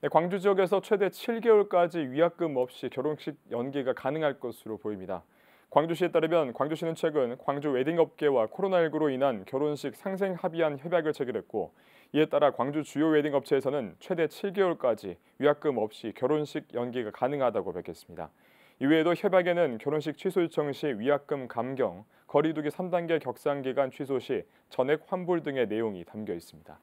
네, 광주 지역에서 최대 7개월까지 위약금 없이 결혼식 연기가 가능할 것으로 보입니다. 광주시에 따르면 광주시는 최근 광주 웨딩업계와 코로나19로 인한 결혼식 상생 합의안 협약을 체결했고 이에 따라 광주 주요 웨딩업체에서는 최대 7개월까지 위약금 없이 결혼식 연기가 가능하다고 밝혔습니다. 이외에도 협약에는 결혼식 취소 요청 시 위약금 감경, 거리두기 3단계 격상 기간 취소 시 전액 환불 등의 내용이 담겨 있습니다.